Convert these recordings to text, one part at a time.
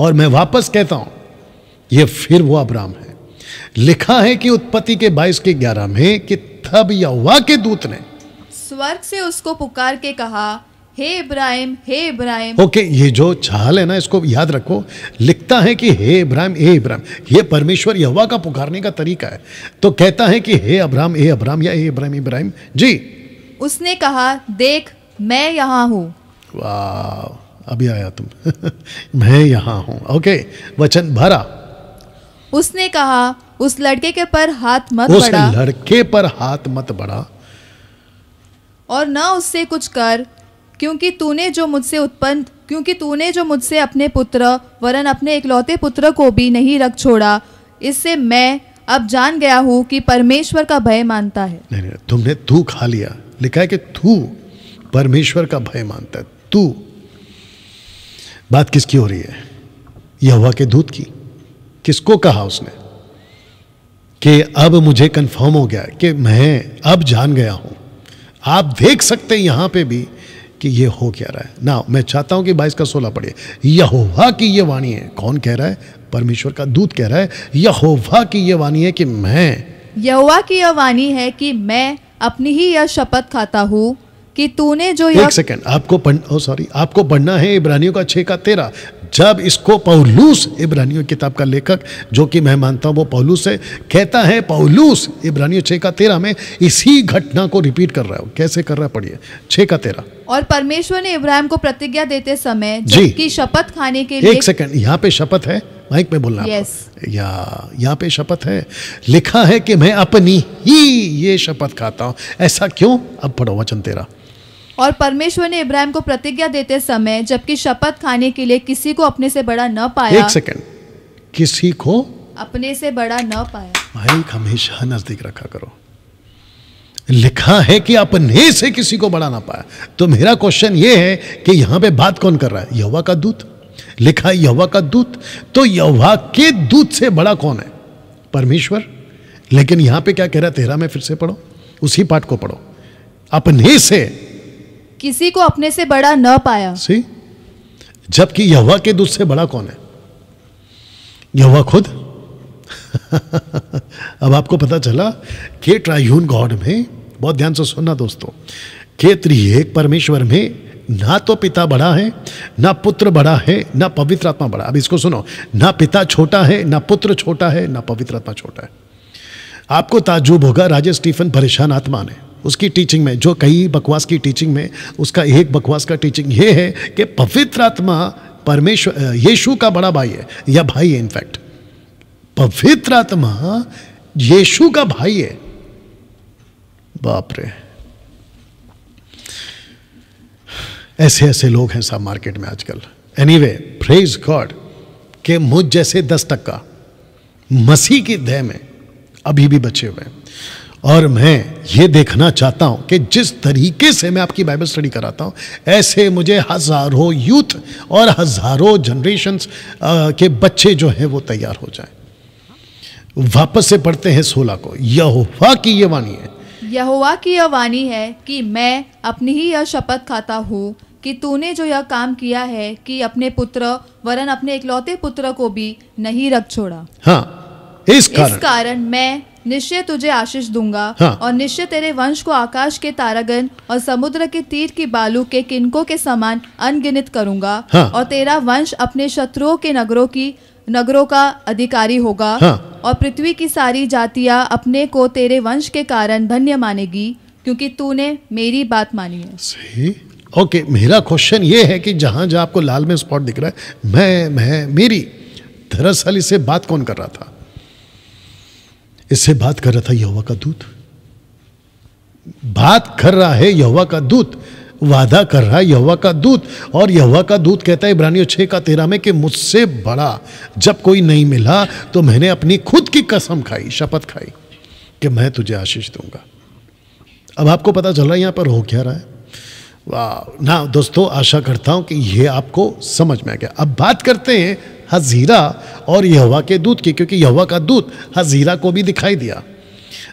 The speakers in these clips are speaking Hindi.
और मैं वापस कहता हूं यह फिर वो अब्राम है लिखा है कि उत्पत्ति के 22 के 11 में कि तब यहोवा के दूत ने स्वर्ग से उसको पुकार के कहा हे इब्राहिम हे इब्राहिम ओके okay, ये जो चाल है ना इसको याद रखो लिखता है कि हे इब्राहिम हे इब्राहिम ये परमेश्वर यहोवा का पुकारने का तरीका है तो कहता है कि हे अब्राम हे अब्राम या हे इब्राहिम इब्राहिम जी उसने कहा देख मैं यहाँ हूँ वाह अभी आया तुम मैं यहाँ हूँ ओके वचन भरा उसने कहा उस लड़के के पर हाथ मत उस बढ़ा लड़के पर हाथ मत बढ़ा और न उससे कुछ कर क्योंकि तूने जो मुझसे उत्पन्न क्योंकि तूने जो मुझसे अपने पुत्र वरन अपने इकलौते पुत्र को भी नहीं रख छोड़ा इससे मैं अब जान गया हूँ कि परमेश्वर का भय मानता है नहीं नहीं तुमने तू खा लिया लिखा है कि तू परमेश्वर का भय मानता है तू बात किसकी हो रही है यहुआ के दूत की किसको कहा उसने कि अब मुझे कंफर्म हो गया कि मैं अब जान गया हूं आप देख सकते हैं यहां पे भी कि ये हो क्या रहा है ना मैं चाहता हूं कि बाईस का सोलह पढ़िए यहोवा की ये वाणी है कौन कह रहा है परमेश्वर का दूत कह रहा है यहोवा की ये वाणी है कि मैं यहोवा की यह वाणी है कि मैं अपनी ही यह शपथ खाता हूं कि तूने जो एक सेकंड आपको पढ़ ओ oh, सॉरी आपको पढ़ना है इब्रानियों का छः का तेरह जब इसको पौलूस इब्रानियों किताब का लेखक जो कि मैं मानता हूँ वो पौलूस है कहता है पौलूस इब्रानियों छः का तेरह में इसी घटना को रिपीट कर रहा है कैसे कर रहा है पढ़िए छः का तेरह और परमेश्वर ने इब्राहिम को प्रतिज्ञा देते समय की शपथ खाने के लिए एक सेकंड यहाँ पे शपथ है माइक में बोलना yes. या यहाँ पे शपथ है लिखा है कि मैं अपनी ही ये शपथ खाता हूँ ऐसा क्यों अब पढ़ो वचन तेरा और परमेश्वर ने इब्राहिम को प्रतिज्ञा देते समय जबकि शपथ खाने के लिए किसी को अपने से बड़ा न पाया एक सेकंड किसी को अपने से बड़ा न पाया भाई हमेशा नजदीक रखा करो लिखा है कि अपने से किसी को बड़ा ना पाया तो मेरा क्वेश्चन यह है कि यहां पे बात कौन कर रहा है यहोवा का दूत लिखा यवा का दूत तो यहोवा के दूत से बड़ा कौन है परमेश्वर लेकिन यहां पे क्या कह रहा है तेरा में फिर से पढ़ो उसी पाठ को पढ़ो अपने से किसी को अपने से बड़ा न पाया सी जबकि यहवा के दूध से बड़ा कौन है यहवा खुद अब आपको पता चला के ट्राइन गॉड में बहुत ध्यान से सुनना दोस्तों के त्रिएक परमेश्वर में ना तो पिता बड़ा है ना पुत्र बड़ा है ना पवित्र आत्मा बड़ा अब इसको सुनो ना पिता छोटा है ना पुत्र छोटा है ना पवित्र आत्मा छोटा है आपको ताजुब होगा राजे स्टीफन परेशान आत्मा ने उसकी टीचिंग में जो कई बकवास की टीचिंग में उसका एक बकवास का टीचिंग ये है कि पवित्र आत्मा परमेश्वर यीशु का बड़ा भाई है या भाई है इनफैक्ट पवित्र आत्मा यीशु का भाई है बाप रे ऐसे ऐसे लोग हैं सब मार्केट में आजकल एनी वे फ्रेज गॉड के मुझ जैसे दस टक्का मसीह की दह में अभी भी बचे हुए हैं और मैं ये देखना चाहता हूँ कि जिस तरीके से मैं आपकी बाइबल स्टडी कराता हूँ ऐसे मुझे हज़ारों यूथ और हज़ारों जनरेशन्स के बच्चे जो हैं वो तैयार हो जाएं वापस से पढ़ते हैं सोलह को यहोवा की ये वाणी है यहोवा की यह वाणी है कि मैं अपनी ही यह शपथ खाता हूँ कि तूने जो यह काम किया है कि अपने पुत्र वरन अपने इकलौते पुत्र को भी नहीं रख छोड़ा हाँ इस कारण, इस कारण मैं निश्चय तुझे आशीष दूंगा हाँ। और निश्चय तेरे वंश को आकाश के तारागण और समुद्र के तीर की बालू के किनको के समान अनगिनित करूंगा हाँ। और तेरा वंश अपने शत्रुओं के नगरों की नगरों का अधिकारी होगा हाँ। और पृथ्वी की सारी जातिया अपने को तेरे वंश के कारण धन्य मानेगी क्योंकि तूने मेरी बात मानी है सही ओके okay, मेरा क्वेश्चन ये है कि जहाँ जहाँ आपको लाल में स्पॉट दिख रहा है मैं मैं मेरी दरअसल इसे बात कौन कर रहा था इससे बात कर रहा था यहोवा का दूत बात कर रहा है यहोवा का दूत वादा कर रहा है यहोवा का दूत और यहोवा का दूत कहता है इब्रानियों छः का तेरह में कि मुझसे बड़ा जब कोई नहीं मिला तो मैंने अपनी खुद की कसम खाई शपथ खाई कि मैं तुझे आशीष दूंगा अब आपको पता चल रहा है यहाँ पर हो क्या रहा है वाह ना दोस्तों आशा करता हूँ कि ये आपको समझ में आ गया अब बात करते हैं हजीरा और यहवा के दूत की क्योंकि यहवा का दूत हजीरा को भी दिखाई दिया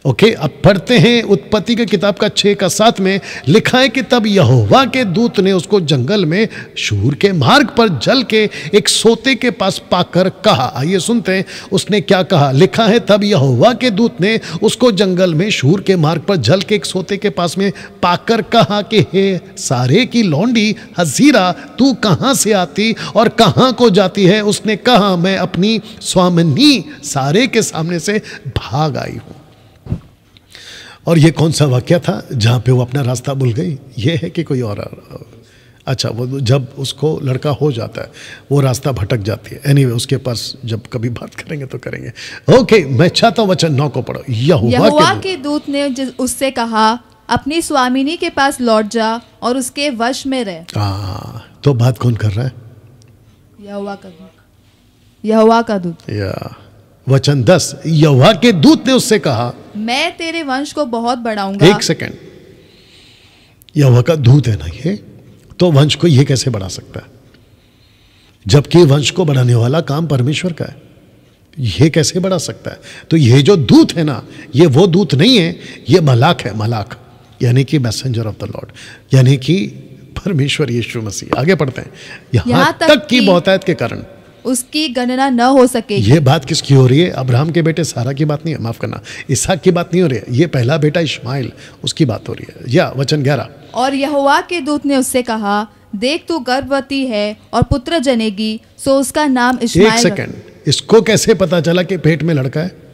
ओके okay, अब पढ़ते हैं उत्पत्ति के किताब का छः का सात में लिखा है कि तब यहोवा के दूत ने उसको जंगल में शूर के मार्ग पर जल के एक सोते के पास पाकर कहा आइए सुनते हैं उसने क्या कहा लिखा है तब यहोवा के दूत ने उसको जंगल में शूर के मार्ग पर जल के एक सोते के पास में पाकर कहा कि हे सारे की लौंडी हजीरा तू कहाँ से आती और कहाँ को जाती है उसने कहा मैं अपनी स्वामिनी सारे के सामने से भाग आई हूँ और ये कौन सा वाक्य था जहाँ पे वो अपना रास्ता भूल गई ये है कि कोई और अच्छा वो जब उसको लड़का हो जाता है वो रास्ता भटक जाती है एनीवे anyway, उसके पास जब कभी बात करेंगे तो करेंगे ओके okay, मैं चाहता हूँ वचन नौ को पढ़ो यहुआ के दूत ने उससे कहा अपनी स्वामिनी के पास लौट जा और उसके वश में रह आ, तो बात कौन कर रहा है यहुआ का दूत यहुआ का दूत या वचन दस यहुआ के दूत ने उससे कहा मैं तेरे वंश को बहुत बढ़ाऊंगा एक सेकेंड यहुआ का दूत है ना ये तो वंश को ये कैसे बढ़ा सकता है जबकि वंश को बढ़ाने वाला काम परमेश्वर का है ये कैसे बढ़ा सकता है तो ये जो दूत है ना ये वो दूत नहीं है ये मलाक है मलाक यानी कि मैसेंजर ऑफ द लॉर्ड यानी कि परमेश्वर यीशु मसीह आगे पढ़ते हैं यहां तक, तक की बहुतायत के कारण उसकी गणना न हो सके ये बात किसकी हो रही है अब्राहम के बेटे सारा की बात नहीं है माफ़ करना इसहाक की बात नहीं हो रही है ये पहला बेटा इस्माइल उसकी बात हो रही है या वचन ग्यारह और यहोवा के दूत ने उससे कहा देख तू गर्भवती है और पुत्र जनेगी सो उसका नाम इस्माइल एक सेकंड इसको कैसे पता चला कि पेट में लड़का है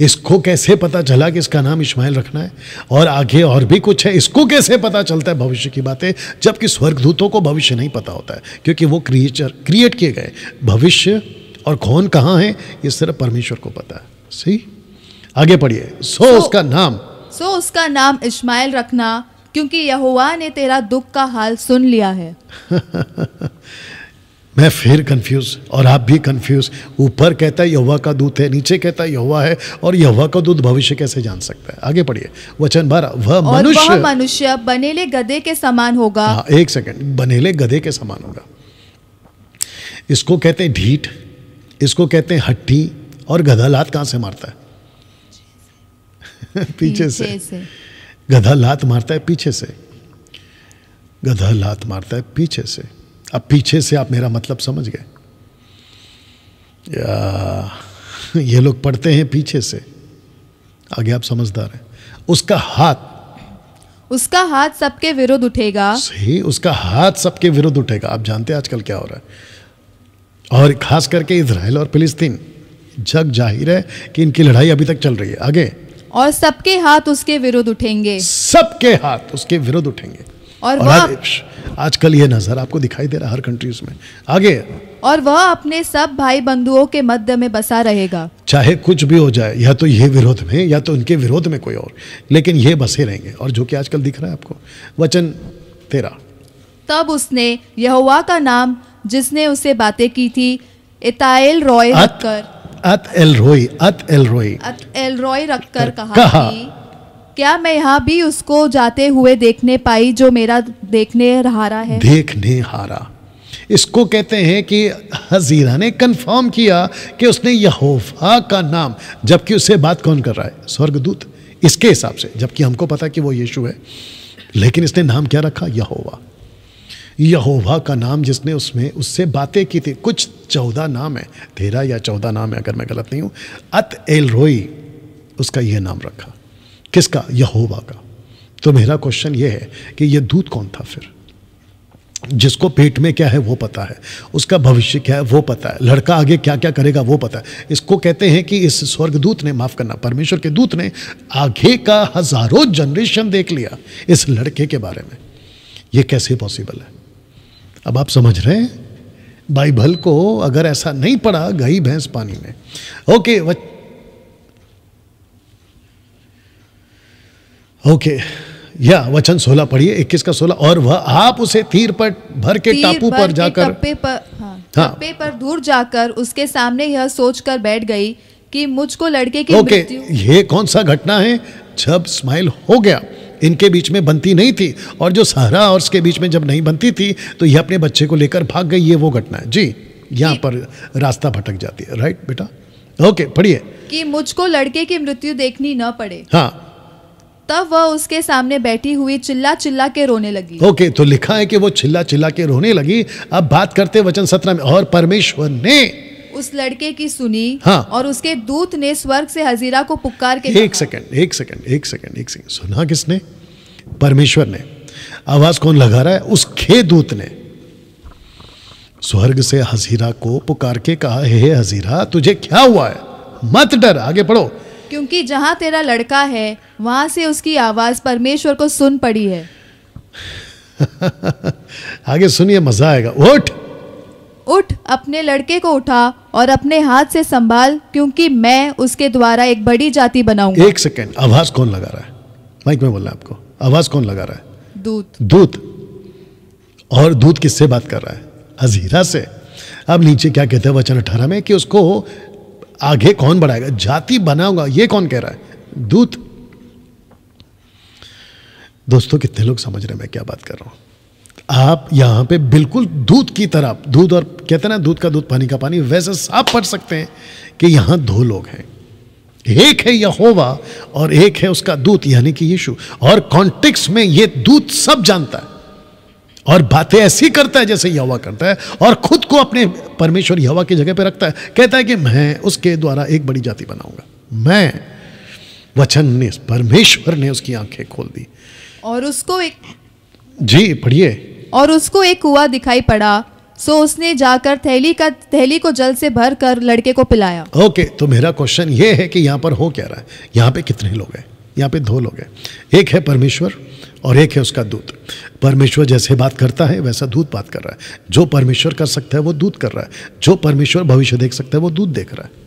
इसको कैसे पता चला कि इसका नाम इस्माइल रखना है और आगे और भी कुछ है इसको कैसे पता चलता है भविष्य की बातें जबकि स्वर्गदूतों को भविष्य नहीं पता होता है क्योंकि वो क्रिएचर क्रिएट किए गए भविष्य और कौन कहाँ है ये सिर्फ परमेश्वर को पता है सही आगे पढ़िए सो so, उसका नाम सो so उसका नाम इस्माइल रखना क्योंकि यहुआ ने तेरा दुख का हाल सुन लिया है मैं फिर कंफ्यूज और आप भी कंफ्यूज ऊपर कहता है यहुआ का दूत है नीचे कहता है यहुआ है और यहुआ का दूत भविष्य कैसे जान सकता है आगे पढ़िए वचन बारह वह मनुष्य मनुष्य बनेले गधे के समान होगा हाँ, एक सेकंड बनेले गधे के समान होगा इसको कहते हैं ढीठ इसको कहते हैं हट्टी और गधा लात कहाँ से मारता है पीछे से, से। गधा लात मारता है पीछे से गधा लात मारता है पीछे से अब पीछे से आप मेरा मतलब समझ गए ये लोग पढ़ते हैं पीछे से आगे आप समझदार हैं उसका हाथ उसका हाथ सबके विरुद्ध उठेगा सही उसका हाथ सबके विरुद्ध उठेगा आप जानते हैं आजकल क्या हो रहा है और खास करके इसराइल और फिलिस्तीन जग जाहिर है कि इनकी लड़ाई अभी तक चल रही है आगे और सबके हाथ उसके विरुद्ध उठेंगे सबके हाथ उसके विरुद्ध उठेंगे और, और वह आजकल ये नजर आपको दिखाई दे रहा हर कंट्रीज में आगे और वह अपने सब भाई बंधुओं के मध्य में बसा रहेगा चाहे कुछ भी हो जाए या तो ये विरोध में या तो उनके विरोध में कोई और लेकिन ये बसे रहेंगे और जो कि आजकल दिख रहा है आपको वचन तेरा तब उसने यहोवा का नाम जिसने उसे बातें की थी इताएल रॉय रखकर अत एल रोई अत एल रोई अत एल रॉय रखकर कहा, कहा क्या मैं यहाँ भी उसको जाते हुए देखने पाई जो मेरा देखने हारा है देखने हारा इसको कहते हैं कि हजीरा ने कंफर्म किया कि उसने यहोवा का नाम जबकि उससे बात कौन कर रहा है स्वर्गदूत इसके हिसाब से जबकि हमको पता कि वो यीशु है लेकिन इसने नाम क्या रखा यहोवा यहोवा का नाम जिसने उसमें उससे बातें की थी कुछ चौदह नाम है तेरह या चौदह नाम है अगर मैं गलत नहीं हूँ अत एल रोई उसका यह नाम रखा किसका यहोवा का तो मेरा क्वेश्चन ये है कि ये दूध कौन था फिर जिसको पेट में क्या है वो पता है उसका भविष्य क्या है वो पता है लड़का आगे क्या क्या करेगा वो पता है इसको कहते हैं कि इस स्वर्गदूत ने माफ़ करना परमेश्वर के दूत ने आगे का हजारों जनरेशन देख लिया इस लड़के के बारे में ये कैसे पॉसिबल है अब आप समझ रहे हैं बाइबल को अगर ऐसा नहीं पड़ा गई भैंस पानी में ओके वच ओके या वचन सोलह पढ़िए इक्कीस का सोलह और वह आप उसे तीर पर भर के टापू पर जाकर कप्पे पर हाँ, हाँ। पर दूर जाकर उसके सामने यह सोचकर बैठ गई कि मुझको लड़के की ओके ये कौन सा घटना है जब स्माइल हो गया इनके बीच में बनती नहीं थी और जो सहरा और उसके बीच में जब नहीं बनती थी तो यह अपने बच्चे को लेकर भाग गई ये वो घटना है जी यहाँ पर रास्ता भटक जाती है राइट बेटा ओके पढ़िए कि मुझको लड़के की मृत्यु देखनी न पड़े हाँ तब वह उसके सामने बैठी हुई चिल्ला चिल्ला के रोने लगी ओके okay, तो लिखा है कि वो चिल्ला चिल्ला के रोने लगी अब बात करते वचन सत्रह में और परमेश्वर ने उस लड़के की सुनी हाँ और उसके दूत ने स्वर्ग से हजीरा को पुकार के एक सेकंड एक सेकंड एक सेकंड एक सेकंड सुना किसने परमेश्वर ने आवाज कौन लगा रहा है उस खे दूत ने स्वर्ग से हजीरा को पुकार के कहा हे हजीरा तुझे क्या हुआ है मत डर आगे पढ़ो क्योंकि जहाँ तेरा लड़का है वहां से उसकी आवाज परमेश्वर को सुन पड़ी है आगे सुनिए मजा आएगा उठ उठ अपने लड़के को उठा और अपने हाथ से संभाल क्योंकि मैं उसके द्वारा एक बड़ी जाति बनाऊंगा एक सेकेंड आवाज कौन लगा रहा है माइक में बोल आपको आवाज कौन लगा रहा है दूत दूत और दूत किससे बात कर रहा है अजीरा से अब नीचे क्या कहते हैं वचन अठारह में कि उसको आगे कौन बढ़ाएगा जाति बनाऊंगा ये कौन कह रहा है दूत दोस्तों कितने लोग समझ रहे हैं मैं क्या बात कर रहा हूँ आप यहाँ पे बिल्कुल दूध की तरह दूध और कहते ना दूध का दूध पानी का पानी वैसे साफ पढ़ सकते हैं कि यहाँ दो लोग हैं एक है यहोवा और एक है उसका दूत यानी कि यीशु और कॉन्टेक्स्ट में ये दूत सब जानता है और बातें ऐसी करता है जैसे यहोवा करता है और खुद को अपने परमेश्वर यहोवा की जगह पर रखता है कहता है कि मैं उसके द्वारा एक बड़ी जाति बनाऊंगा मैं वचन ने परमेश्वर ने उसकी आंखें खोल दी और उसको एक जी पढ़िए और उसको एक कुआ दिखाई पड़ा सो उसने जाकर थैली का थैली को जल से भर कर लड़के को पिलाया ओके okay, तो मेरा क्वेश्चन ये है कि यहाँ पर हो क्या रहा है यहाँ पे कितने लोग हैं यहाँ पे दो लोग हैं एक है परमेश्वर और एक है उसका दूत परमेश्वर जैसे बात करता है वैसा दूत बात कर रहा है जो परमेश्वर कर सकता है वो दूत कर रहा है जो परमेश्वर भविष्य देख सकता है वो दूत देख रहा है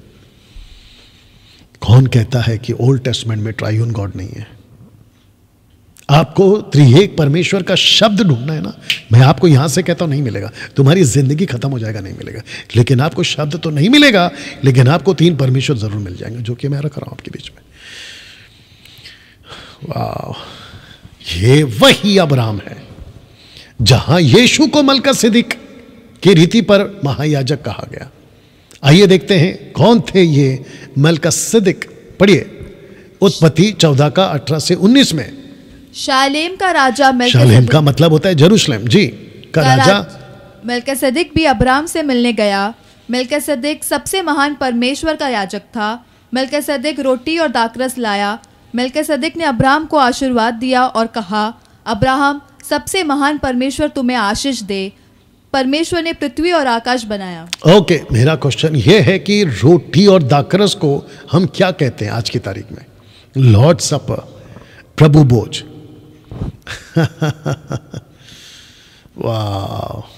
कौन कहता है कि ओल्ड टेस्टमेंट में ट्राइन गॉड नहीं है आपको त्रिहेक परमेश्वर का शब्द ढूंढना है ना मैं आपको यहां से कहता हूं नहीं मिलेगा तुम्हारी ज़िंदगी खत्म हो जाएगा नहीं मिलेगा लेकिन आपको शब्द तो नहीं मिलेगा लेकिन आपको तीन परमेश्वर ज़रूर मिल जाएंगे जो कि मैं रख रहा हूं आपके बीच में वाह ये वही अबराम है जहां यीशु को मलका सिदिक की रीति पर महायाजक कहा गया आइए देखते हैं कौन थे ये मलका सिद्दिक पढ़िए उत्पत्ति चौदह का अठारह से उन्नीस में शालेम का राजा शालेम का मतलब होता है जरूसलम जी का, राजा मलका सदिक भी अब्राम से मिलने गया मलका सदिक सबसे महान परमेश्वर का याचक था मलका सदिक रोटी और दाकरस लाया मलका सदिक ने अब्राम को आशीर्वाद दिया और कहा अब्राहम सबसे महान परमेश्वर तुम्हें आशीष दे परमेश्वर ने पृथ्वी और आकाश बनाया ओके okay, मेरा क्वेश्चन ये है कि रोटी और दाकरस को हम क्या कहते हैं आज की तारीख में लॉर्ड सपर प्रभु बोझ वाह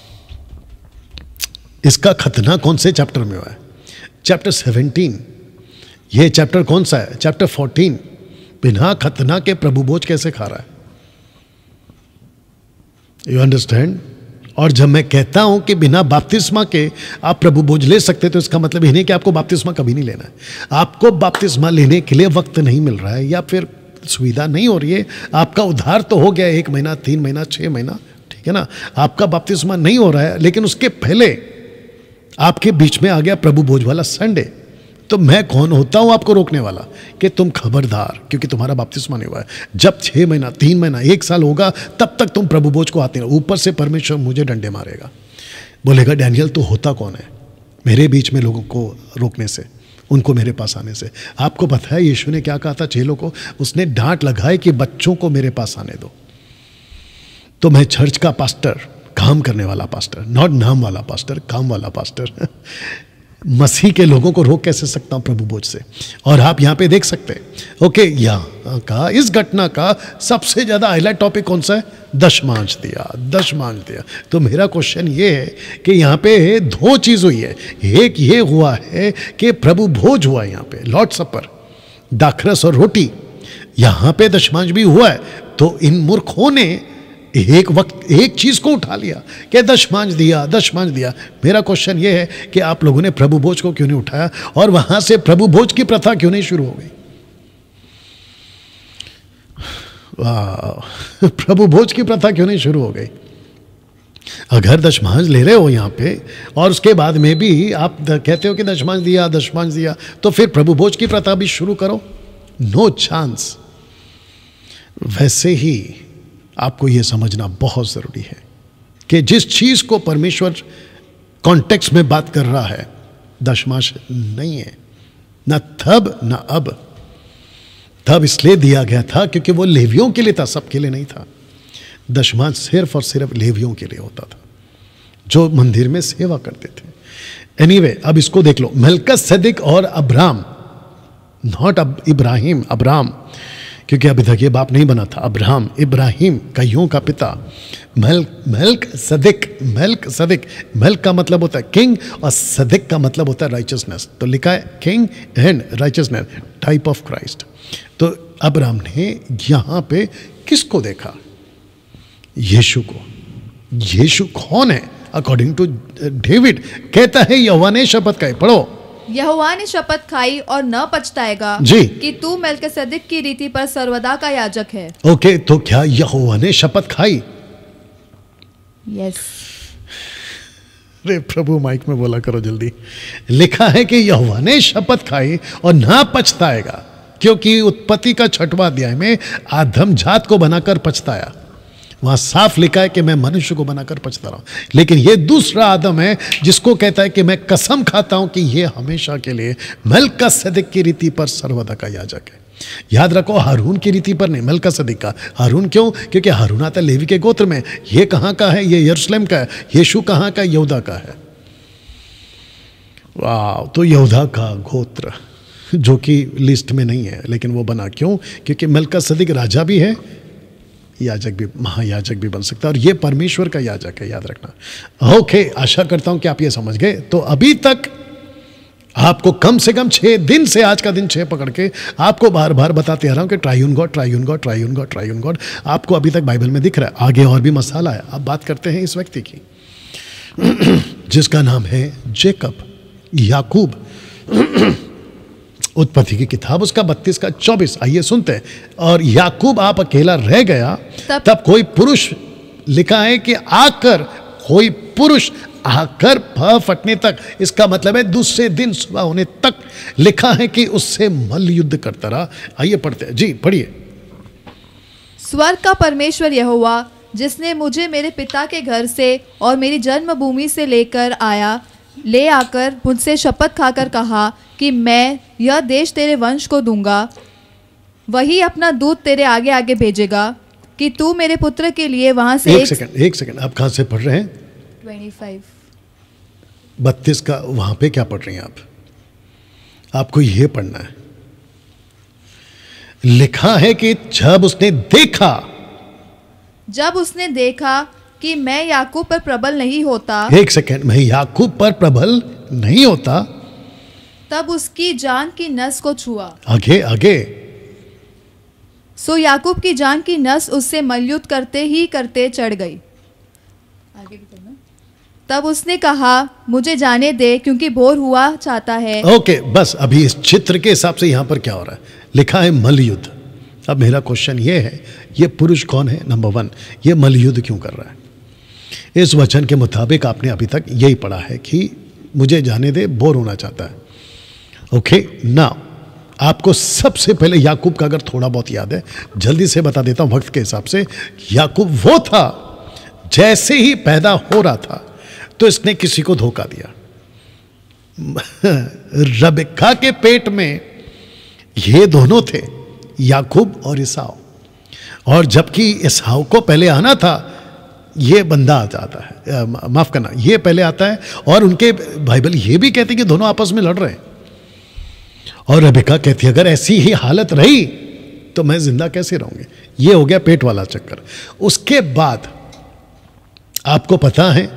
इसका खतना कौन से चैप्टर में हुआ है चैप्टर सेवनटीन ये चैप्टर कौन सा है चैप्टर फोर्टीन बिना खतना के प्रभु बोझ कैसे खा रहा है यू अंडरस्टैंड और जब मैं कहता हूं कि बिना बापतिस्मा के आप प्रभु बोझ ले सकते तो इसका मतलब ये नहीं कि आपको बाप्तिस्मा कभी नहीं लेना है आपको बापतिस्मा लेने के लिए वक्त नहीं मिल रहा है या फिर सुविधा नहीं हो रही है आपका उद्धार तो हो गया एक महीना तीन महीना छः महीना ठीक है ना आपका बपतिस्मा नहीं हो रहा है लेकिन उसके पहले आपके बीच में आ गया प्रभु भोज वाला संडे तो मैं कौन होता हूं आपको रोकने वाला कि तुम खबरदार क्योंकि तुम्हारा बपतिस्मा नहीं हुआ है जब छः महीना तीन महीना एक साल होगा तब तक तुम प्रभु बोझ को आते रहो ऊपर से परमेश्वर मुझे डंडे मारेगा बोलेगा डैनियल तो होता कौन है मेरे बीच में लोगों को रोकने से उनको मेरे पास आने से आपको पता है यीशु ने क्या कहा था चेलों को उसने डांट लगाई कि बच्चों को मेरे पास आने दो तो मैं चर्च का पास्टर काम करने वाला पास्टर नॉट नाम वाला पास्टर काम वाला पास्टर मसीह के लोगों को रोक कैसे सकता हूँ प्रभु बोझ से और आप यहाँ पे देख सकते हैं ओके यहां का इस घटना का सबसे ज़्यादा हाईलाइट टॉपिक कौन सा है दशमांश दिया दशमांश दिया तो मेरा क्वेश्चन ये है कि यहाँ पे दो चीज़ हुई है एक ये हुआ है कि प्रभु भोज हुआ है यहाँ पे लॉर्ड सपर दाखरस और रोटी यहाँ पे दशमांश भी हुआ है तो इन मूर्खों ने एक वक्त एक चीज़ को उठा लिया क्या दशमांज दिया दशमांज दिया मेरा क्वेश्चन ये है कि आप लोगों ने प्रभु भोज को क्यों नहीं उठाया और वहां से प्रभु भोज की प्रथा क्यों नहीं शुरू हो गई प्रभु भोज की प्रथा क्यों नहीं शुरू हो गई अगर दशमांश ले रहे हो यहां पे और उसके बाद में भी आप कहते हो कि दशमांश दिया दशमांश दिया तो फिर प्रभु भोज की प्रथा भी शुरू करो नो no चांस वैसे ही आपको यह समझना बहुत ज़रूरी है कि जिस चीज़ को परमेश्वर कॉन्टेक्स्ट में बात कर रहा है दशमाश नहीं है ना तब ना अब तब इसलिए दिया गया था क्योंकि वो लेवियों के लिए था सबके लिए नहीं था दशमाश सिर्फ और सिर्फ लेवियों के लिए होता था जो मंदिर में सेवा करते थे एनीवे anyway, अब इसको देख लो मलकस सदिक और अब्राम नॉट अब इब्राहिम अब्राम क्योंकि अभी तक ये बाप नहीं बना था अब्राहम इब्राहिम कईयों का पिता मल्क मल्क सदिक मल्क सदिक मल्क का मतलब होता है किंग और सदिक का मतलब होता है राइचसनेस तो लिखा है king and righteousness type of Christ तो अब्राहम ने यहाँ पे किसको देखा यीशु को यीशु कौन है अकॉर्डिंग टू डेविड कहता है यौवा ने शपथ कहे पढ़ो यहुआ ने शपथ खाई और न पछताएगा जी कि तू मलक सदिक की रीति पर सर्वदा का याजक है ओके तो क्या यहुआ ने शपथ खाई यस रे प्रभु माइक में बोला करो जल्दी लिखा है कि यहुआ ने शपथ खाई और ना पछताएगा क्योंकि उत्पत्ति का छठवा अध्याय में आधम जात को बनाकर पछताया वहां साफ लिखा है कि मैं मनुष्य को बनाकर पछता रहा हूं लेकिन ये दूसरा आदम है जिसको कहता है कि मैं कसम खाता हूं कि ये हमेशा के लिए मलका सदक की रीति पर सर्वदा का याजक है याद रखो हारून की रीति पर नहीं मलका सदक का हारून क्यों क्योंकि हारून आता लेवी के गोत्र में ये कहां का है ये यरूशलेम का है यीशु कहां का यहूदा का है वाह तो यहूदा का गोत्र जो कि लिस्ट में नहीं है लेकिन वो बना क्यों क्योंकि मलका सदिक राजा भी है याजक भी महायाजक भी बन सकता है और ये परमेश्वर का याजक है याद रखना ओके आशा करता हूं कि आप ये समझ गए तो अभी तक आपको कम से कम छह दिन से आज का दिन छह पकड़ के आपको बार बार बताते आ रहा हूं कि triune God triune God triune God triune God आपको अभी तक बाइबल में दिख रहा है आगे और भी मसाला है आप बात करते हैं इस व्यक्ति की जिसका नाम है जेकब याकूब उत्पत्ति की किताब उसका बत्तीस का चौबीस आइए सुनते हैं और याकूब आप अकेला रह गया तब, तब कोई पुरुष लिखा है कि आकर कोई पुरुष आकर फ फटने तक इसका मतलब है दूसरे दिन सुबह होने तक लिखा है कि उससे मल युद्ध करता रहा आइए पढ़ते हैं जी पढ़िए स्वर्ग का परमेश्वर यह हुआ जिसने मुझे मेरे पिता के घर से और मेरी जन्मभूमि से लेकर आया ले आकर मुझसे शपथ खाकर कहा कि मैं यह देश तेरे वंश को दूंगा वही अपना दूत तेरे आगे आगे भेजेगा कि तू मेरे पुत्र के लिए वहां से एक, सेकंड एक सेकंड आप कहां से पढ़ रहे हैं ट्वेंटी फाइव बत्तीस का वहां पे क्या पढ़ रही हैं आप आपको यह पढ़ना है लिखा है कि जब उसने देखा जब उसने देखा कि मैं याकूब पर प्रबल नहीं होता एक सेकेंड मैं याकूब पर प्रबल नहीं होता तब उसकी जान की नस को छुआ आगे आगे सो याकूब की जान की नस उससे मलयुद्ध करते ही करते चढ़ गई आगे भी तब उसने कहा मुझे जाने दे क्योंकि बोर हुआ चाहता है ओके okay, बस अभी इस चित्र के हिसाब से यहाँ पर क्या हो रहा है लिखा है मलयुद्ध अब मेरा क्वेश्चन ये है ये पुरुष कौन है नंबर वन ये मलयुद्ध क्यों कर रहा है इस वचन के मुताबिक आपने अभी तक यही पढ़ा है कि मुझे जाने दे बोर होना चाहता है ओके ना आपको सबसे पहले याकूब का अगर थोड़ा बहुत याद है जल्दी से बता देता हूँ वक्त के हिसाब से याकूब वो था जैसे ही पैदा हो रहा था तो इसने किसी को धोखा दिया रबिका के पेट में ये दोनों थे याकूब और इसाव और जबकि ईसाओ को पहले आना था ये बंदा आ जाता है माफ़ करना ये पहले आता है और उनके बाइबल ये भी कहते हैं कि दोनों आपस में लड़ रहे हैं और रबिका कहती है अगर ऐसी ही हालत रही तो मैं जिंदा कैसे रहूंगी ये हो गया पेट वाला चक्कर उसके बाद आपको पता है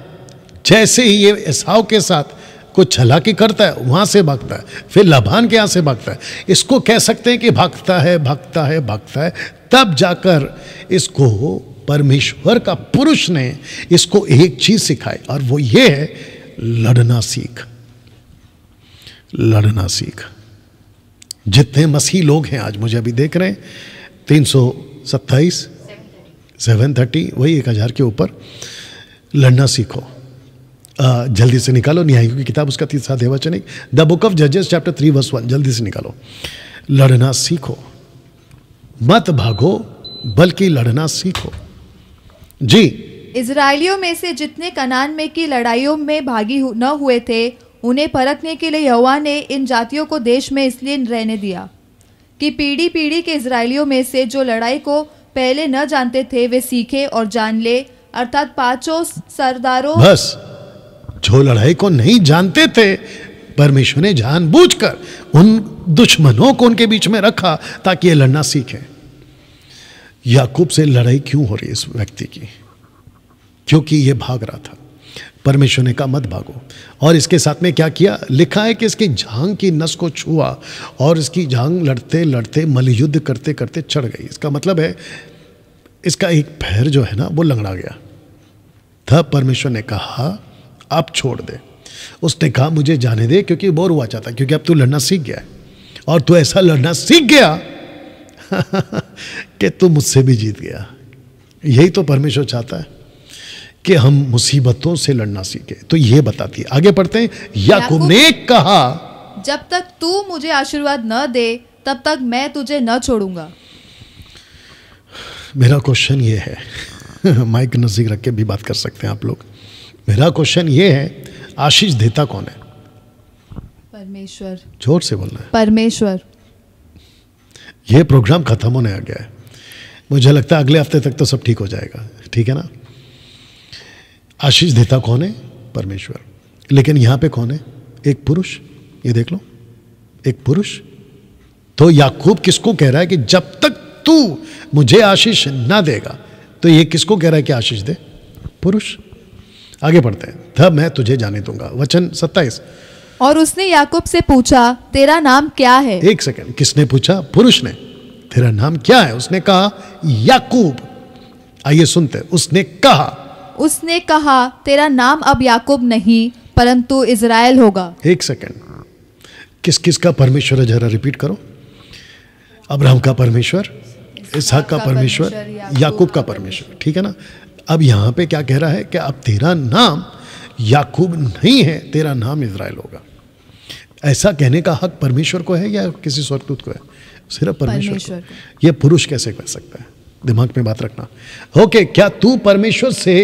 जैसे ही ये ऐसा के साथ कुछ छलाकी करता है वहां से भागता है फिर लाभान के यहां से भागता है इसको कह सकते हैं कि भागता है भागता है भागता है तब जाकर इसको परमेश्वर का पुरुष ने इसको एक चीज सिखाई और वो ये है लड़ना सीख लड़ना सीख जितने मसीह लोग हैं आज मुझे अभी देख रहे हैं तीन सौ सत्ताईस सेवन थर्टी वही एक हज़ार के ऊपर लड़ना सीखो आ, जल्दी से निकालो न्यायों की किताब उसका तीसरा देवाचन एक द बुक ऑफ जजेस चैप्टर थ्री वर्स वन जल्दी से निकालो लड़ना सीखो मत भागो बल्कि लड़ना सीखो जी इसराइलियों में से जितने कनान में की लड़ाइयों में भागी न हुए थे उन्हें परखने के लिए यहोवा ने इन जातियों को देश में इसलिए रहने दिया कि पीढ़ी पीढ़ी के इसराइलियों में से जो लड़ाई को पहले न जानते थे वे सीखे और जान ले अर्थात पांचों सरदारों बस जो लड़ाई को नहीं जानते थे परमेश्वर ने जानबूझकर उन दुश्मनों को उनके बीच में रखा ताकि ये लड़ना सीखें याकूब से लड़ाई क्यों हो रही इस व्यक्ति की क्योंकि यह भाग रहा था परमेश्वर ने कहा मत भागो और इसके साथ में क्या किया लिखा है कि इसकी झांग की नस को छुआ और इसकी झांग लड़ते लड़ते मलयुद्ध करते करते चढ़ गई इसका मतलब है इसका एक पैर जो है ना वो लंगड़ा गया तब परमेश्वर ने कहा आप छोड़ दे उसने कहा मुझे जाने दे क्योंकि बोर हुआ चाहता क्योंकि अब तू लड़ना सीख गया और तू ऐसा लड़ना सीख गया कि तू मुझसे भी जीत गया यही तो परमेश्वर चाहता है कि हम मुसीबतों से लड़ना सीखे तो यह बताती है आगे पढ़ते हैं याकूब ने कहा जब तक तू मुझे आशीर्वाद न दे तब तक मैं तुझे न छोड़ूंगा मेरा क्वेश्चन ये है माइक नज़दीक रख के भी बात कर सकते हैं आप लोग मेरा क्वेश्चन ये है आशीष देता कौन है परमेश्वर जोर से बोलना है परमेश्वर ये प्रोग्राम ख़त्म होने आ गया है मुझे लगता है अगले हफ्ते तक तो सब ठीक हो जाएगा ठीक है ना आशीष देता कौन है परमेश्वर लेकिन यहां पे कौन है एक पुरुष ये देख लो एक पुरुष तो याकूब किसको कह रहा है कि जब तक तू मुझे आशीष ना देगा तो ये किसको कह रहा है कि आशीष दे पुरुष आगे बढ़ते हैं तब मैं तुझे जाने दूंगा वचन सत्ताईस और उसने याकूब से पूछा तेरा नाम क्या है एक सेकंड किसने पूछा पुरुष ने तेरा नाम क्या है उसने कहा याकूब आइए सुनते उसने कहा उसने कहा तेरा नाम अब याकूब नहीं परंतु इसराइल होगा एक सेकंड किस किस का परमेश्वर है जरा रिपीट करो अब्राहम का परमेश्वर इसहाक का परमेश्वर याकूब का परमेश्वर ठीक है ना अब यहाँ पे क्या कह रहा है कि अब तेरा नाम याकूब नहीं है तेरा नाम इसराइल होगा ऐसा कहने का हक परमेश्वर को है या किसी स्वर्गदूत को है सिर्फ परमेश्वर, को यह पुरुष कैसे कर सकता है दिमाग में बात रखना ओके क्या तू परमेश्वर से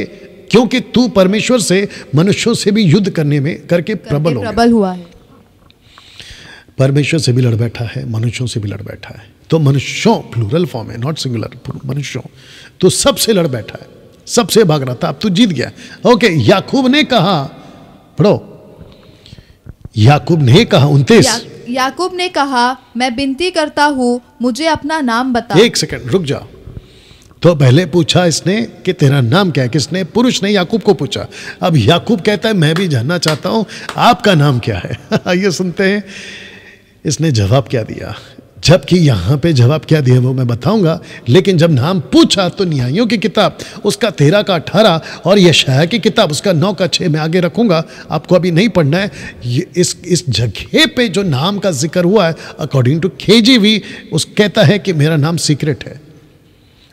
क्योंकि तू परमेश्वर से मनुष्यों से भी युद्ध करने में करके प्रबल हो प्रबल हुआ है परमेश्वर से भी लड़ बैठा है मनुष्यों से भी लड़ बैठा है तो मनुष्यों प्लूरल फॉर्म है नॉट सिंगुलर मनुष्यों तो सबसे लड़ बैठा है सबसे भाग रहा था अब तू जीत गया ओके याकूब ने कहा पढ़ो याकूब ने कहा उन्तीस या, याकूब ने कहा मैं बिनती करता हूँ मुझे अपना नाम बता एक सेकंड रुक जाओ तो पहले पूछा इसने कि तेरा नाम क्या है किसने पुरुष ने याकूब को पूछा अब याकूब कहता है मैं भी जानना चाहता हूँ आपका नाम क्या है आइए सुनते हैं इसने जवाब क्या दिया जबकि यहाँ पे जवाब क्या दिया वो मैं बताऊंगा लेकिन जब नाम पूछा तो न्यायियों की किताब उसका तेरह का अठारह और यशया की किताब उसका नौ का छः मैं आगे रखूंगा आपको अभी नहीं पढ़ना है इस इस जगह पे जो नाम का जिक्र हुआ है अकॉर्डिंग टू के उस कहता है कि मेरा नाम सीक्रेट है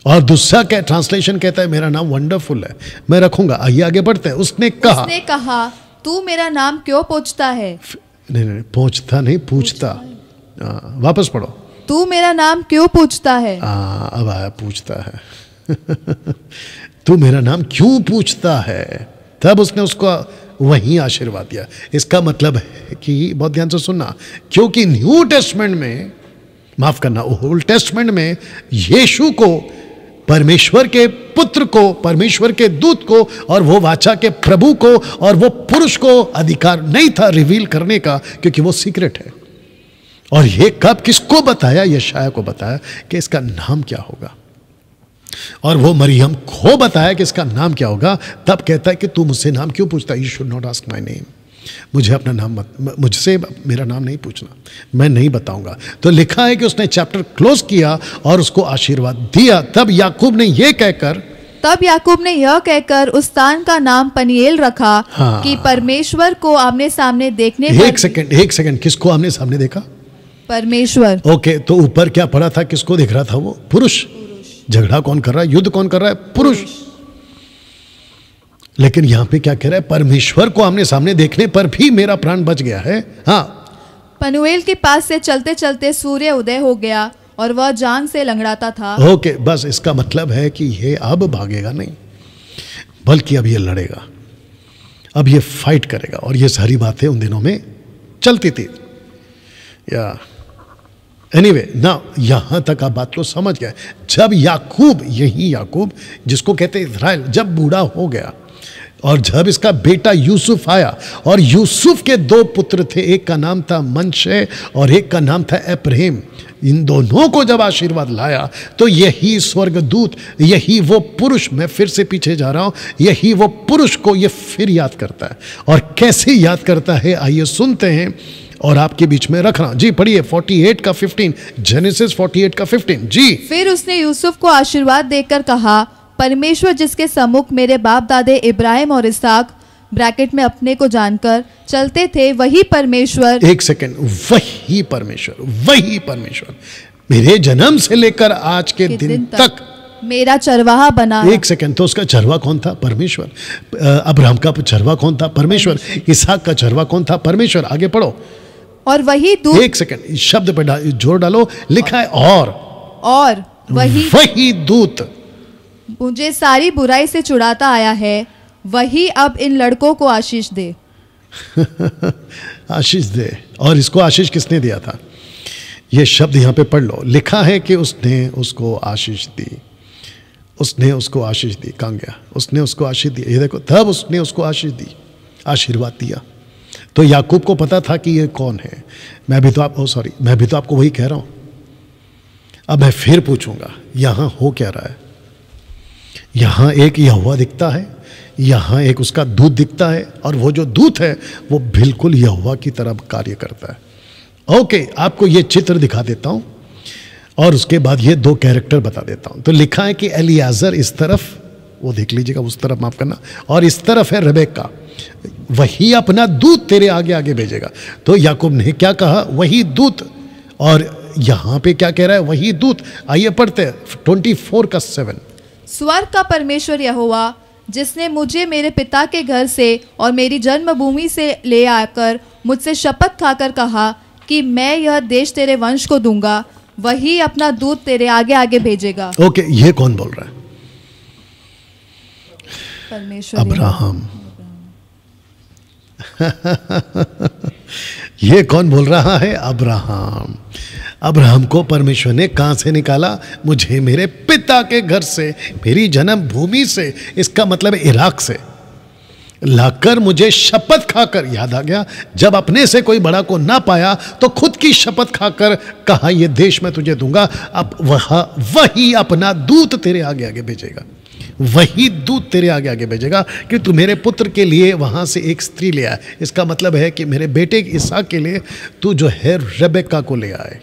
और दूसरा क्या ट्रांसलेशन कहता है मेरा नाम वंडरफुल है मैं रखूंगा आइए आगे बढ़ते हैं उसने कहा उसने कहा तू मेरा नाम क्यों पूछता है नहीं नहीं, पूछता नहीं पूछता, पूछता हाँ, वापस पढ़ो तू मेरा नाम क्यों पूछता है आ, हाँ, अब आया पूछता है तू मेरा नाम क्यों पूछता है तब उसने उसको वहीं आशीर्वाद दिया इसका मतलब है कि बहुत ध्यान से सुनना क्योंकि न्यू टेस्टमेंट में माफ करना ओल्ड टेस्टमेंट में यीशु को परमेश्वर के पुत्र को परमेश्वर के दूत को और वो वाचा के प्रभु को और वो पुरुष को अधिकार नहीं था रिवील करने का क्योंकि वो सीक्रेट है और ये कब किसको बताया यशाया को बताया कि इसका नाम क्या होगा और वो मरियम को बताया कि इसका नाम क्या होगा तब कहता है कि तू मुझसे नाम क्यों पूछता you should not ask my name मुझे अपना नाम मत मुझसे मेरा नाम नहीं पूछना मैं नहीं बताऊंगा तो लिखा है कि उसने चैप्टर क्लोज किया और उसको आशीर्वाद दिया तब याकूब ने यह कहकर तब याकूब ने यह कहकर उस स्थान का नाम पनियल रखा हाँ। कि परमेश्वर को आमने सामने देखने एक सेकंड एक सेकंड किसको आमने सामने देखा परमेश्वर ओके तो ऊपर क्या पड़ा था किसको दिख रहा था वो पुरुष झगड़ा कौन कर रहा है युद्ध कौन कर रहा है पुरुष लेकिन यहाँ पे क्या कह रहा है परमेश्वर को आमने सामने देखने पर भी मेरा प्राण बच गया है हाँ पनुएल के पास से चलते चलते सूर्य उदय हो गया और वह जान से लंगड़ाता था ओके okay, बस इसका मतलब है कि ये अब भागेगा नहीं बल्कि अब ये लड़ेगा अब ये फाइट करेगा और ये सारी बातें उन दिनों में चलती थी या yeah. एनीवे वे ना यहाँ तक आप बात को समझ गए जब याकूब यही याकूब जिसको कहते इसराइल जब बूढ़ा हो गया और जब इसका बेटा यूसुफ आया और यूसुफ के दो पुत्र थे एक का नाम था मनशे और एक का नाम था एप्रेम इन दोनों को जब आशीर्वाद लाया तो यही स्वर्गदूत यही वो पुरुष मैं फिर से पीछे जा रहा हूँ यही वो पुरुष को ये फिर याद करता है और कैसे याद करता है आइए सुनते हैं और आपके बीच में रखना जी पढ़िए 48 का 15 जेनेसिस 48 का 15 जी फिर उसने यूसुफ को आशीर्वाद देकर कहा परमेश्वर जिसके सम्मुख मेरे बाप दादे इब्राहिम और इसाक ब्रैकेट में अपने को जानकर चलते थे वही परमेश्वर एक सेकेंड वही परमेश्वर वही परमेश्वर मेरे जन्म से लेकर आज के, के दिन, दिन तक, तक मेरा चरवाहा बना एक सेकंड तो उसका चरवा कौन था परमेश्वर अब्राहम का चरवा कौन था परमेश्वर इसहाक का चरवा कौन था परमेश्वर आगे पढ़ो और वही दूध एक सेकंड शब्द पे डा, जोर डालो लिखा है और और वही वही दूत मुझे सारी बुराई से छुड़ाता आया है वही अब इन लड़कों को आशीष दे आशीष दे और इसको आशीष किसने दिया था ये शब्द यहाँ पे पढ़ लो लिखा है कि उसने उसको आशीष दी उसने उसको आशीष दी कहाँ गया उसने उसको आशीष दिया ये देखो तब उसने उसको आशीष दी आशीर्वाद दिया तो याकूब को पता था कि ये कौन है मैं भी तो आप सॉरी oh, मैं भी तो आपको वही कह रहा हूं अब मैं फिर पूछूंगा यहां हो क्या रहा है यहां एक हुआ दिखता है यहां एक उसका दूध दिखता है और वो जो दूध है वो बिल्कुल यहुआ की तरह कार्य करता है ओके आपको ये चित्र दिखा देता हूं और उसके बाद ये दो कैरेक्टर बता देता हूं तो लिखा है कि एलियाजर इस तरफ वो देख लीजिएगा उस तरफ माफ करना और इस तरफ है रबेक का वही अपना दूत तेरे आगे आगे भेजेगा तो याकूब ने क्या कहा वही दूत और यहाँ पे क्या कह रहा है वही दूत आइए पढ़ते ट्वेंटी फोर का सेवन स्वर्ग का परमेश्वर यह हुआ जिसने मुझे मेरे पिता के घर से और मेरी जन्मभूमि से ले आकर मुझसे शपथ खाकर कहा कि मैं यह देश तेरे वंश को दूंगा वही अपना दूत तेरे आगे आगे भेजेगा ओके okay, ये कौन बोल रहा है अब्राहम ये कौन बोल रहा है अब्राहम अब्राहम को परमेश्वर ने कहाँ से निकाला मुझे मेरे पिता के घर से मेरी जन्मभूमि से इसका मतलब इराक से लाकर मुझे शपथ खाकर याद आ गया जब अपने से कोई बड़ा को ना पाया तो खुद की शपथ खाकर कहा यह देश मैं तुझे दूंगा अब वह वही अपना दूत तेरे आगे आगे भेजेगा वही दूत तेरे आगे आगे भेजेगा कि तू मेरे पुत्र के लिए वहां से एक स्त्री ले आए इसका मतलब है कि मेरे बेटे ईसा के लिए तू जो है रेबेका को ले आए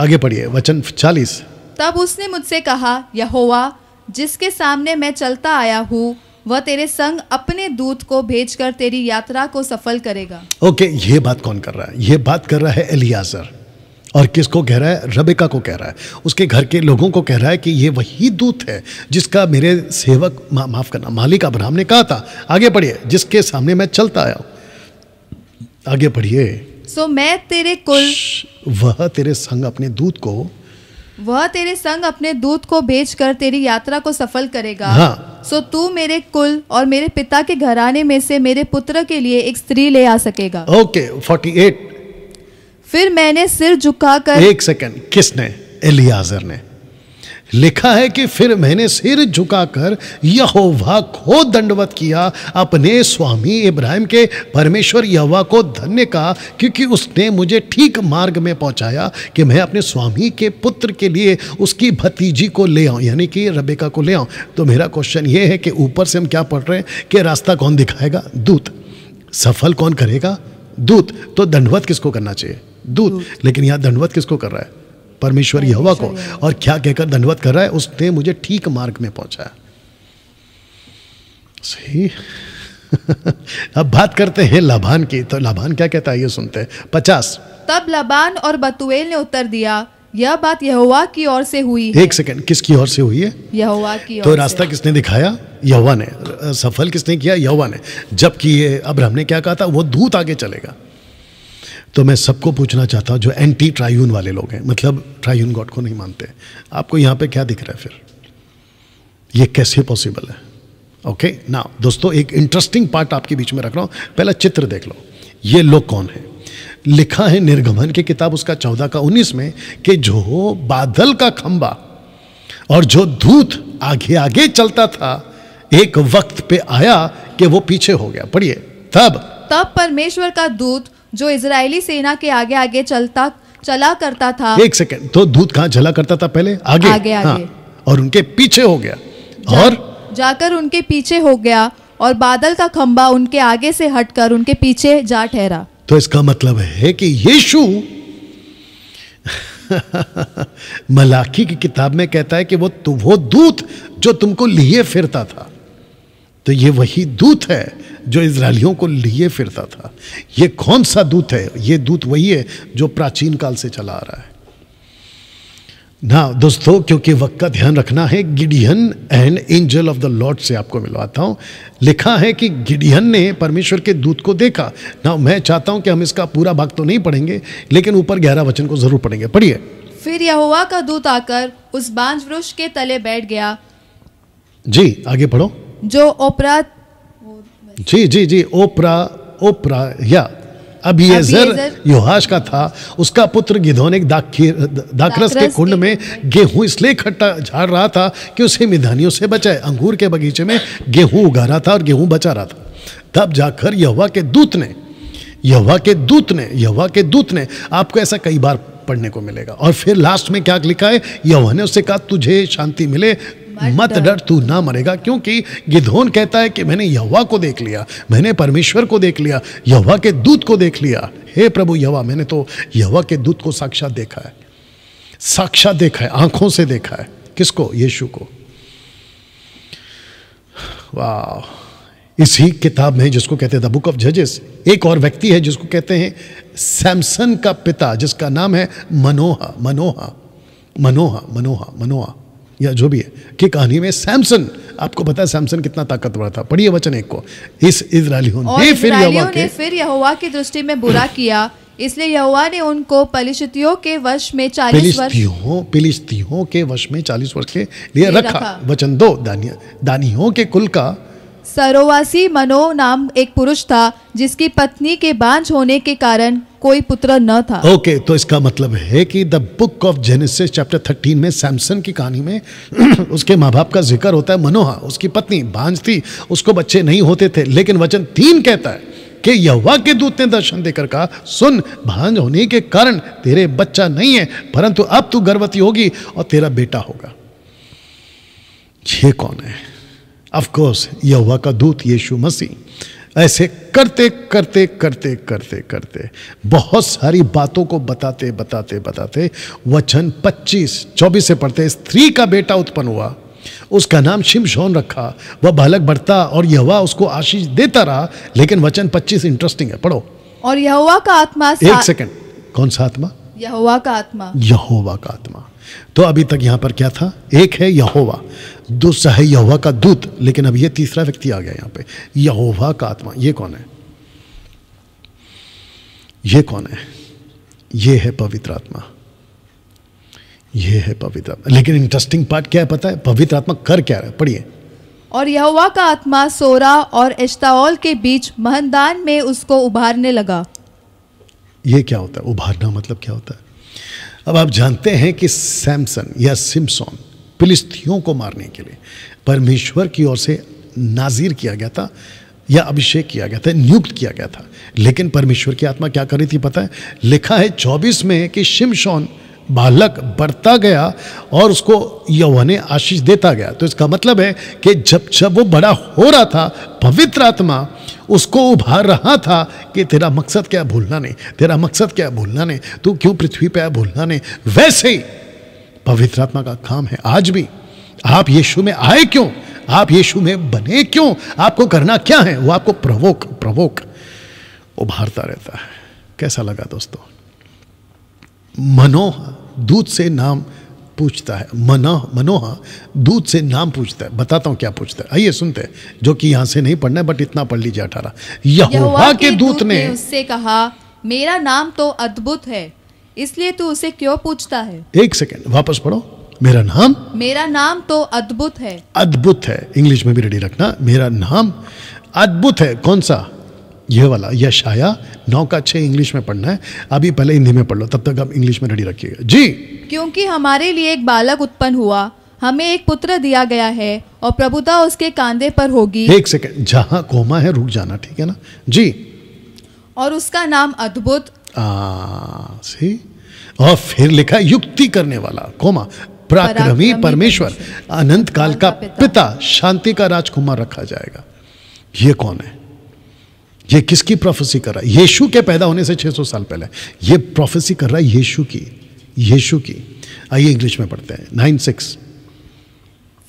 आगे पढ़िए वचन चालीस तब उसने मुझसे कहा यहोवा जिसके सामने मैं चलता आया हूँ वह तेरे संग अपने दूत को भेजकर तेरी यात्रा को सफल करेगा ओके okay, ये बात कौन कर रहा है ये बात कर रहा है एलियाजर और किसको कह रहा है रबिका को कह रहा है उसके घर के लोगों को कह रहा है कि ये वही दूत है जिसका मेरे सेवक मा, माफ़ करना मालिक अब्राहम ने कहा था आगे पढ़िए जिसके सामने मैं चलता आया आगे पढ़िए सो so, मैं तेरे कुल वह तेरे संग अपने दूत को वह तेरे संग अपने दूत को भेजकर तेरी यात्रा को सफल करेगा हाँ। सो तू मेरे कुल और मेरे पिता के घराने में से मेरे पुत्र के लिए एक स्त्री ले आ सकेगा ओके फोर्टी एट फिर मैंने सिर झुकाकर एक सेकंड किसने एलियाजर ने लिखा है कि फिर मैंने सिर झुकाकर यहोवा को दंडवत किया अपने स्वामी इब्राहिम के परमेश्वर यहोवा को धन्य कहा क्योंकि उसने मुझे ठीक मार्ग में पहुंचाया कि मैं अपने स्वामी के पुत्र के लिए उसकी भतीजी को ले आऊं यानी कि रबेका को ले आऊं तो मेरा क्वेश्चन ये है कि ऊपर से हम क्या पढ़ रहे हैं कि रास्ता कौन दिखाएगा दूत सफल कौन करेगा दूत तो दंडवत किसको करना चाहिए दूत लेकिन यहाँ दंडवत किसको कर रहा है परमेश्वर यहोवा को और क्या कहकर दंडवत कर रहा है उसने मुझे ठीक मार्ग में पहुंचाया सही अब बात करते हैं लाभान की तो लाभान क्या कहता है ये सुनते हैं पचास तब लाभान और बतुएल ने उत्तर दिया यह बात यहोवा की ओर से हुई है। एक सेकंड किसकी ओर से हुई है यहोवा की तो रास्ता किसने दिखाया यहोवा ने सफल किसने किया यहोवा ने जबकि ये अब्राहम ने क्या कहा था वो दूत आगे चलेगा तो मैं सबको पूछना चाहता हूँ जो एंटी ट्रायून वाले लोग हैं मतलब ट्रायून गॉड को नहीं मानते आपको यहाँ पे क्या दिख रहा है फिर ये कैसे पॉसिबल है ओके ना दोस्तों एक इंटरेस्टिंग पार्ट आपके बीच में रख रहा हूँ पहला चित्र देख लो ये लोग कौन है लिखा है निर्गमन की किताब उसका चौदह का उन्नीस में कि जो बादल का खंबा और जो धूत आगे आगे चलता था एक वक्त पे आया कि वो पीछे हो गया पढ़िए तब तब परमेश्वर का दूत जो इसराइली सेना के आगे आगे चलता चला करता था एक सेकेंड तो दूध कहाँ चला करता था पहले आगे आगे, आगे। हाँ, और उनके पीछे हो गया जा, और जाकर उनके पीछे हो गया और बादल का खंबा उनके आगे से हटकर उनके पीछे जा ठहरा तो इसका मतलब है कि यीशु मलाकी की किताब में कहता है कि वो तो वो दूत जो तुमको लिए फिरता था तो ये वही दूत है जो इसराइलियों को लिए फिरता था ये कौन सा दूत है ये दूत वही है जो प्राचीन काल से चला आ रहा है ना दोस्तों क्योंकि वक्त का ध्यान रखना है Gideon and angel of the Lord से आपको मिलवाता हूँ लिखा है कि गिडियन ने परमेश्वर के दूत को देखा ना मैं चाहता हूँ कि हम इसका पूरा भाग तो नहीं पढ़ेंगे लेकिन ऊपर गहरा वचन को जरूर पढ़ेंगे पढ़िए फिर यहोवा का दूत आकर उस बांझ वृक्ष के तले बैठ गया जी आगे पढ़ो जो अपराध जी जी जी ओपरा ओपरा या अभियजर युहाश का था उसका पुत्र एक दाखरस के कुंड में गेहूं इसलिए इकट्ठा झाड़ रहा था कि उसे मिधानियों से बचाए अंगूर के बगीचे में गेहूं उगा रहा था और गेहूं बचा रहा था तब जाकर यहवा के दूत ने यहवा के दूत ने यहवा के दूत ने आपको ऐसा कई बार पढ़ने को मिलेगा और फिर लास्ट में क्या लिखा है यहवा ने उससे कहा तुझे शांति मिले मत डर तू ना मरेगा क्योंकि गिधोन कहता है कि मैंने यहवा को देख लिया मैंने परमेश्वर को देख लिया यहवा के दूत को देख लिया हे प्रभु यहवा मैंने तो यहवा के दूत को साक्षात देखा है साक्षात देखा है आंखों से देखा है किसको यीशु को वाह इसी किताब में जिसको कहते हैं द बुक ऑफ जजेस एक और व्यक्ति है जिसको कहते हैं सैमसन का पिता जिसका नाम है मनोहा मनोहा मनोहा मनोहा मनोहा या जो भी है कि कहानी में सैमसन आपको पता है सैमसन कितना ताकतवर था पढ़िए वचन एक को इस इसराइलियों ने फिर यहोवा के फिर यहोवा की दृष्टि में बुरा किया इसलिए यहोवा ने उनको पलिश्तियों के वश में चालीस वर्षियों पलिश्तियों के वश में चालीस वर्ष के लिए रखा, रखा। वचन दो दानियों के कुल का सरोवासी मनो नाम एक पुरुष था जिसकी पत्नी के बांझ होने के कारण कोई पुत्र न था ओके okay, तो इसका मतलब है कि the book of Genesis chapter thirteen में सैमसन की कहानी में उसके माँ बाप का जिक्र होता है मनोहा उसकी पत्नी बांझ थी उसको बच्चे नहीं होते थे लेकिन वचन तीन कहता है कि यहा के दूत ने दर्शन देकर कहा सुन भांज होने के कारण तेरे बच्चा नहीं है परंतु अब तू गर्भवती होगी और तेरा बेटा होगा ये कौन है अफकोर्स कोर्स का दूत यीशु मसीह ऐसे करते करते करते करते करते बहुत सारी बातों को बताते बताते बताते वचन 25 24 से पढ़ते स्त्री का बेटा उत्पन्न हुआ उसका नाम शिमशोन रखा वह बालक बढ़ता और यहवा उसको आशीष देता रहा लेकिन वचन 25 इंटरेस्टिंग है पढ़ो और यहोवा का आत्मा एक सेकंड कौन सा आत्मा यहोवा का आत्मा यहोवा का आत्मा तो अभी तक यहां पर क्या था एक है यहोवा दुष्ट है यहोवा का दूत लेकिन अब ये तीसरा व्यक्ति आ गया यहां पे यहोवा का आत्मा ये कौन है ये कौन है ये है पवित्र आत्मा ये है पवित्र आत्मा लेकिन इंटरेस्टिंग पार्ट क्या है पता है पवित्र आत्मा कर क्या रहा है पढ़िए और यहोवा का आत्मा सोरा और एश्ताओल के बीच महनदान में उसको उभारने लगा ये क्या होता है उभारना मतलब क्या होता है अब आप जानते हैं कि सैमसन या सिमसॉन फिलिस्तियों को मारने के लिए परमेश्वर की ओर से नाजिर किया गया था या अभिषेक किया गया था नियुक्त किया गया था लेकिन परमेश्वर की आत्मा क्या कर रही थी पता है लिखा है चौबीस में कि शिमशोन बालक बढ़ता गया और उसको यौवने आशीष देता गया तो इसका मतलब है कि जब जब वो बड़ा हो रहा था पवित्र आत्मा उसको उभार रहा था कि तेरा मकसद क्या भूलना नहीं तेरा मकसद क्या भूलना नहीं तू क्यों पृथ्वी पे भूलना नहीं वैसे ही पवित्र आत्मा का काम है आज भी आप यीशु में आए क्यों आप यीशु में बने क्यों आपको करना क्या है वो आपको प्रवोक प्रवोक उभारता रहता है कैसा लगा दोस्तों मनोह दूध से नाम पूछता है मनो मनोहा दूध से नाम पूछता है बताता हूं क्या पूछता है आइए सुनते हैं जो कि यहां से नहीं पढ़ना है बट इतना पढ़ लीजिए अठारह यहोवा के दूत ने उससे कहा मेरा नाम तो अद्भुत है इसलिए तू उसे क्यों पूछता है एक सेकेंड वापस पढ़ो मेरा नाम मेरा नाम तो अद्भुत है अद्भुत है इंग्लिश में भी रेडी रखना मेरा नाम अद्भुत है कौन सा यह वाला यश आया नौ का छह इंग्लिश में पढ़ना है अभी पहले हिंदी में पढ़ लो तब तक आप इंग्लिश में रेडी रखिएगा जी क्योंकि हमारे लिए एक बालक उत्पन्न हुआ हमें एक पुत्र दिया गया है और प्रभुता उसके कांधे पर होगी एक सेकेंड जहाँ कोमा है रुक जाना ठीक है ना जी और उसका नाम अद्भुत सी और फिर लिखा युक्ति करने वाला कोमा पराक्रमी परमेश्वर अनंत काल का पिता शांति का राजकुमार रखा जाएगा ये कौन है ये किसकी प्रोफेसी कर रहा है यीशु के पैदा होने से 600 साल पहले ये प्रोफेसी कर रहा है यीशु की यीशु की आइए इंग्लिश में पढ़ते हैं nine six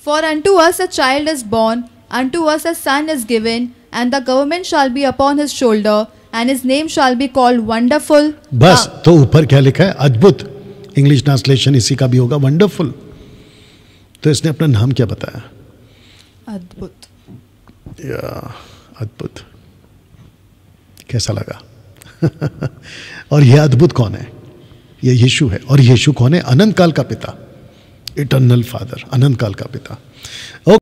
for unto us a child is born unto us a son is given and the government shall be upon his shoulder and his name shall be called wonderful बस ah. तो ऊपर क्या लिखा है अद्भुत इंग्लिश ट्रांसलेशन इसी का भी होगा वंडरफुल तो इसने अपना नाम क्या बताया अद्भुत या अद्भुत कैसा लगा और यह अद्भुत कौन है यह यीशु है और यीशु कौन है अनंत काल का पिता इटर्नल फादर अनंत काल का पिता ओके